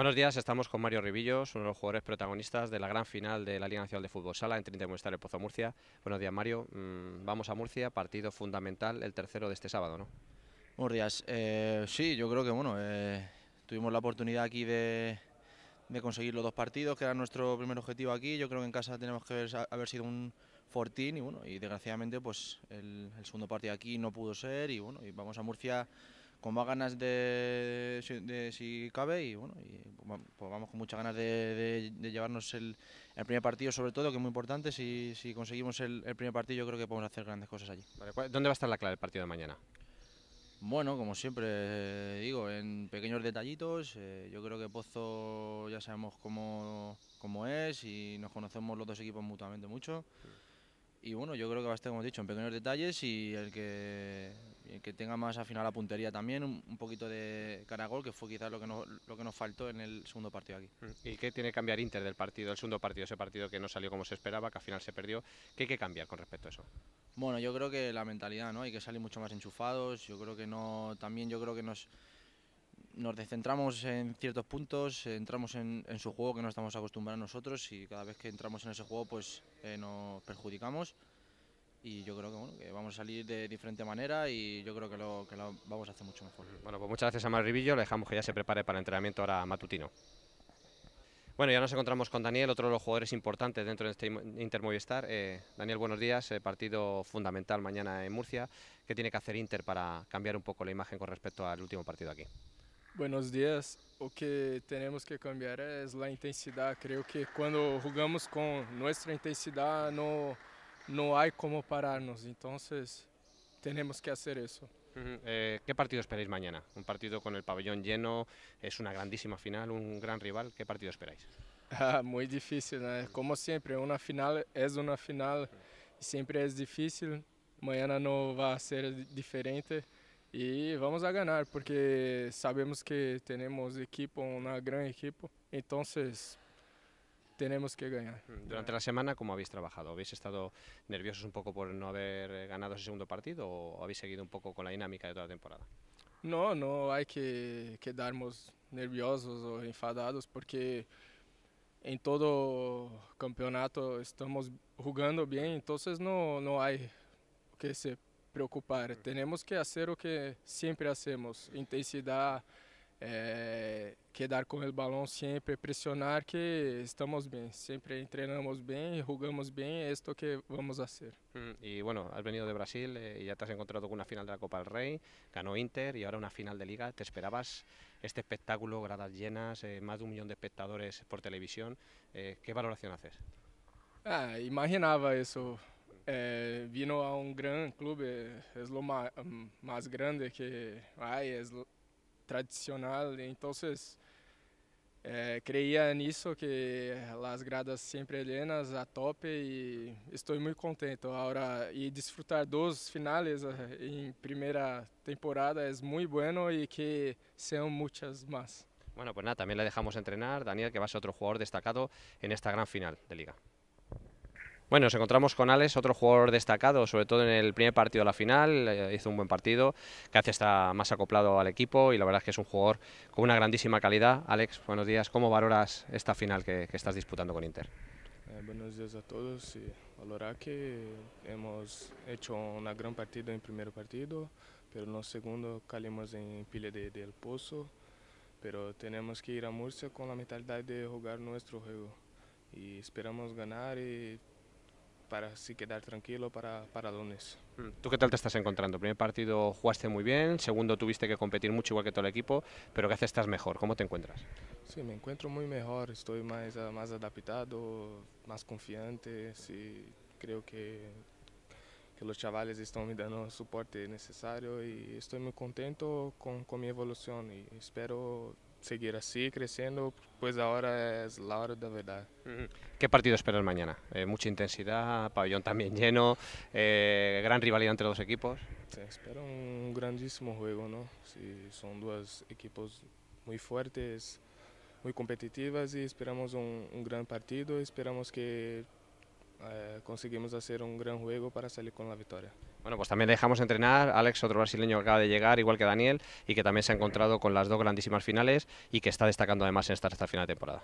Buenos días, estamos con Mario Ribillos, uno de los jugadores protagonistas de la gran final de la Liga Nacional de Fútbol Sala en Intermuestar y Pozo Murcia. Buenos días, Mario. Mm, vamos a Murcia, partido fundamental, el tercero de este sábado, ¿no? Buenos días. Eh, sí, yo creo que bueno, eh, tuvimos la oportunidad aquí de, conseguir los dos partidos, que era nuestro primer objetivo aquí. Yo creo que en casa tenemos que haber, sido un fortín y bueno, y desgraciadamente pues el, el segundo partido aquí no pudo ser y bueno, y vamos a Murcia con más ganas de, si cabe y bueno, y, pues vamos con muchas ganas de, de llevarnos el, el, primer partido sobre todo, que es muy importante, si, conseguimos el, primer partido yo creo que podemos hacer grandes cosas allí. ¿Dónde va a estar la clave del partido de mañana? Bueno, como siempre eh, digo, en pequeños detallitos, eh, yo creo que Pozo ya sabemos cómo, cómo, es y nos conocemos los dos equipos mutuamente mucho. Mm. Y bueno, yo creo que va a estar, como he dicho, en pequeños detalles y el que eh, que tenga más final la puntería también, un, poquito de caragol, que fue quizás lo que, no, lo que nos faltó en el segundo partido aquí. Mm, ¿Y qué tiene que cambiar Inter del partido, el segundo partido, ese partido que no salió como se esperaba, que al final se perdió? ¿Qué hay que cambiar con respecto a eso? Bueno, yo creo que la mentalidad, ¿no? Hay que salir mucho más enchufados, yo creo que no, también yo creo que nos nos descentramos en ciertos puntos, eh, entramos en, en, su juego que no estamos acostumbrados nosotros y cada vez que entramos en ese juego pues eh, nos perjudicamos y yo creo que, bueno, que vamos a salir de diferente manera y yo creo que lo, vamos a hacer mucho mejor. Bueno, pues muchas gracias a Marribillo le dejamos que ya se prepare para el entrenamiento ahora matutino. Bueno, ya nos encontramos con Daniel, otro de los jugadores importantes dentro de este Inter Movistar. Eh, Daniel, buenos días. Eh, partido fundamental mañana en Murcia. ¿Qué tiene que hacer Inter para cambiar un poco la imagen con respecto al último partido aquí? Buenos días. lo que tenemos que cambiar es la intensidad. Creo que cuando jugamos con nuestra intensidad no no hay cómo pararnos, entonces tenemos que hacer eso. Eh, ¿Qué partido esperáis mañana? Un partido con el pabellón lleno, es una grandísima final, un gran rival, ¿qué partido esperáis? Ah, muy difícil, como siempre, una final es una final, siempre es difícil, mañana no va a ser diferente y vamos a ganar porque sabemos que tenemos equipo, una gran equipo, entonces tenemos que ganar. Mm, durante la semana, ¿cómo habéis trabajado? ¿Habéis estado nerviosos un poco por no haber eh, ganado ese segundo partido o habéis seguido un poco con la dinámica de toda la temporada? No, no hay que quedarnos nerviosos o enfadados porque en todo campeonato estamos jugando bien, entonces no, no hay que se preocupar. Mm. Tenemos que hacer lo que siempre hacemos, intensidad quedar con el balón siempre presionar que estamos bien siempre entrenamos bien, jugamos bien esto que vamos a hacer. Mm, y bueno, has venido de Brasil eh, y ya te has encontrado con una final de la Copa del Rey, ganó Inter y ahora una final de Liga. ¿Te esperabas este espectáculo, gradas llenas, eh, más de un millón de espectadores por televisión? Eh, ¿Qué valoración haces? Ah, imaginaba eso. vino a un gran club, es lo mm, más, grande que hay, es tradicional. então eh, creia nisso que as gradas sempre llenas, a tope e estou muito contente agora e disfrutar dos finales é, em primeira temporada é muito bueno e que sejam muitas mais. Bueno, pues nada, también le dejamos entrenar. Daniel, que va a ser otro jugador destacado en esta gran final de liga. Bueno, nos encontramos con Alex, otro jugador destacado, sobre todo en el primer partido de la final, eh, hizo un buen partido, que hace está más acoplado al equipo y la verdad es que es un jugador con una grandísima calidad. Alex, buenos días, ¿cómo valoras esta final que, estás disputando con Inter? Eh, buenos días a todos, valorar que hemos hecho una gran partido en el primer partido, pero en el segundo calimos en Pile del Pozo, pero tenemos que ir a Murcia con la mentalidad de jugar nuestro juego y esperamos ganar y para así quedar tranquilo para, para lunes. Mm. ¿Tú qué tal te estás encontrando? Primer partido jugaste muy bien, segundo tuviste que competir mucho igual que todo el equipo, pero ¿qué haces? Estás mejor, ¿cómo te encuentras? Sí, me encuentro muy mejor, estoy más, ah, más adaptado, más confiante, sí, creo que, que los chavales están me dando el soporte necesario y estoy muy contento con, con mi evolución y espero seguir así, creciendo, pues ahora es la hora de verdad. ¿Qué partido esperas mañana? Eh, mucha intensidad, pabellón también lleno, eh, gran rivalidad entre los equipos. Sí, espero un grandísimo juego, ¿no? son dos equipos muy fuertes, muy competitivas y esperamos un, gran partido, esperamos que eh, conseguimos hacer un gran juego para salir con la victoria. Bueno, pues también dejamos entrenar Alex, otro brasileño que acaba de llegar, igual que Daniel, y que también se ha encontrado con las dos grandísimas finales y que está destacando además en esta, esta final de temporada.